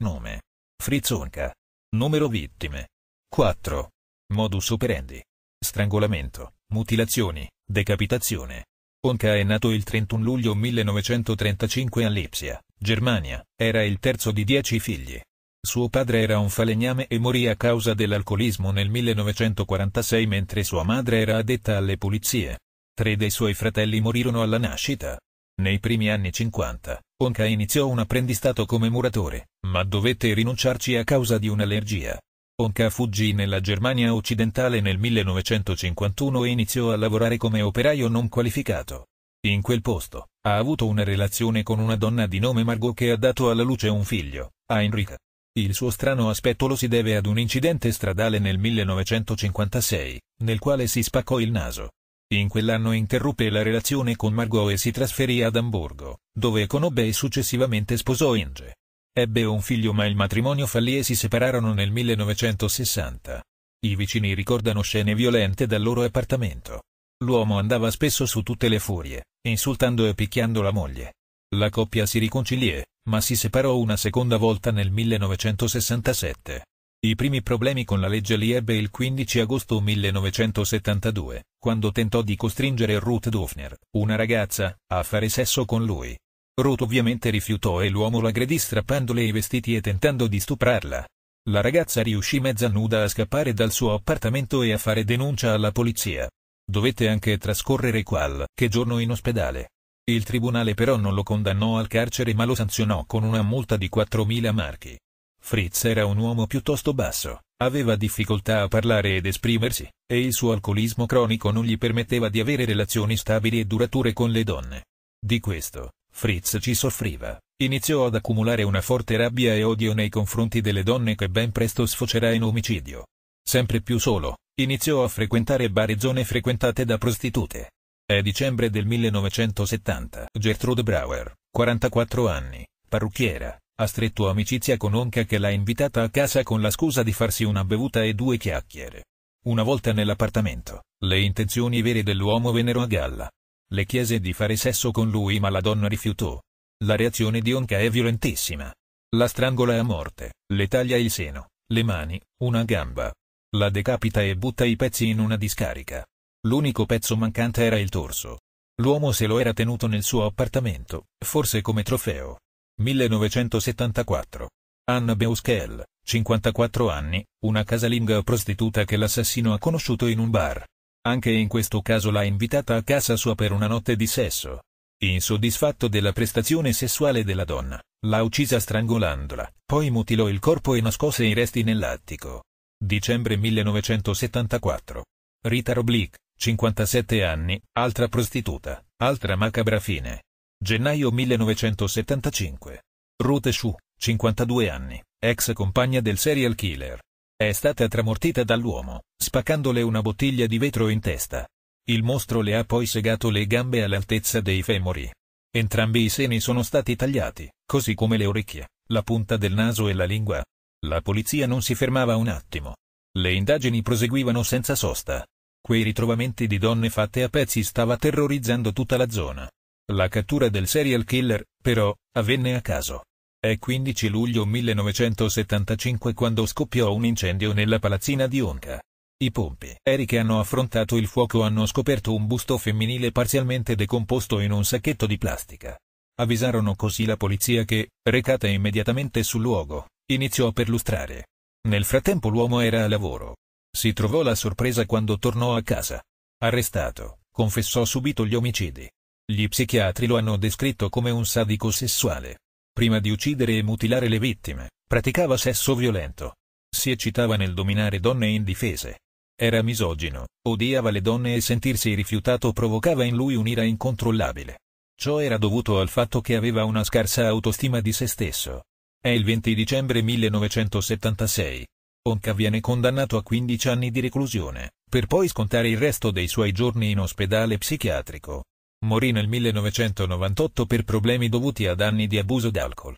Nome. Frizzonca. Numero vittime. 4. Modus operandi. Strangolamento, mutilazioni, decapitazione. Onca è nato il 31 luglio 1935 a Lipsia, Germania, era il terzo di dieci figli. Suo padre era un falegname e morì a causa dell'alcolismo nel 1946 mentre sua madre era addetta alle pulizie. Tre dei suoi fratelli morirono alla nascita. Nei primi anni 50, Onka iniziò un apprendistato come muratore, ma dovette rinunciarci a causa di un'allergia. Onka fuggì nella Germania occidentale nel 1951 e iniziò a lavorare come operaio non qualificato. In quel posto, ha avuto una relazione con una donna di nome Margot che ha dato alla luce un figlio, Heinrich. Il suo strano aspetto lo si deve ad un incidente stradale nel 1956, nel quale si spaccò il naso. In quell'anno interruppe la relazione con Margot e si trasferì ad Amburgo, dove conobbe e successivamente sposò Inge. Ebbe un figlio ma il matrimonio fallì e si separarono nel 1960. I vicini ricordano scene violente dal loro appartamento. L'uomo andava spesso su tutte le furie, insultando e picchiando la moglie. La coppia si riconciliè, ma si separò una seconda volta nel 1967. I primi problemi con la legge li ebbe il 15 agosto 1972, quando tentò di costringere Ruth Dufner, una ragazza, a fare sesso con lui. Ruth ovviamente rifiutò e l'uomo l'aggredì strappandole i vestiti e tentando di stuprarla. La ragazza riuscì mezza nuda a scappare dal suo appartamento e a fare denuncia alla polizia. Dovette anche trascorrere qualche giorno in ospedale. Il tribunale però non lo condannò al carcere ma lo sanzionò con una multa di 4.000 marchi. Fritz era un uomo piuttosto basso, aveva difficoltà a parlare ed esprimersi, e il suo alcolismo cronico non gli permetteva di avere relazioni stabili e durature con le donne. Di questo, Fritz ci soffriva, iniziò ad accumulare una forte rabbia e odio nei confronti delle donne che ben presto sfocerà in omicidio. Sempre più solo, iniziò a frequentare bar e zone frequentate da prostitute. È dicembre del 1970. Gertrude Brauer, 44 anni, parrucchiera, ha stretto amicizia con Onca che l'ha invitata a casa con la scusa di farsi una bevuta e due chiacchiere. Una volta nell'appartamento, le intenzioni vere dell'uomo vennero a galla. Le chiese di fare sesso con lui ma la donna rifiutò. La reazione di Onca è violentissima. La strangola a morte, le taglia il seno, le mani, una gamba. La decapita e butta i pezzi in una discarica. L'unico pezzo mancante era il torso. L'uomo se lo era tenuto nel suo appartamento, forse come trofeo. 1974. Anna Beuschel, 54 anni, una casalinga prostituta che l'assassino ha conosciuto in un bar. Anche in questo caso l'ha invitata a casa sua per una notte di sesso. Insoddisfatto della prestazione sessuale della donna, l'ha uccisa strangolandola, poi mutilò il corpo e nascose i resti nell'attico. Dicembre 1974. Rita Roblick, 57 anni, altra prostituta, altra macabra fine. Gennaio 1975. Ruth Shu, 52 anni, ex compagna del serial killer. È stata tramortita dall'uomo, spaccandole una bottiglia di vetro in testa. Il mostro le ha poi segato le gambe all'altezza dei femori. Entrambi i seni sono stati tagliati, così come le orecchie, la punta del naso e la lingua. La polizia non si fermava un attimo. Le indagini proseguivano senza sosta. Quei ritrovamenti di donne fatte a pezzi stava terrorizzando tutta la zona. La cattura del serial killer, però, avvenne a caso. È 15 luglio 1975 quando scoppiò un incendio nella palazzina di Onca. I pompi aerei che hanno affrontato il fuoco hanno scoperto un busto femminile parzialmente decomposto in un sacchetto di plastica. Avvisarono così la polizia che, recata immediatamente sul luogo, iniziò a perlustrare. Nel frattempo l'uomo era a lavoro. Si trovò la sorpresa quando tornò a casa. Arrestato, confessò subito gli omicidi. Gli psichiatri lo hanno descritto come un sadico sessuale. Prima di uccidere e mutilare le vittime, praticava sesso violento. Si eccitava nel dominare donne indifese. Era misogino, odiava le donne e sentirsi rifiutato provocava in lui un'ira incontrollabile. Ciò era dovuto al fatto che aveva una scarsa autostima di se stesso. È il 20 dicembre 1976. Onca viene condannato a 15 anni di reclusione, per poi scontare il resto dei suoi giorni in ospedale psichiatrico. Morì nel 1998 per problemi dovuti a danni di abuso d'alcol.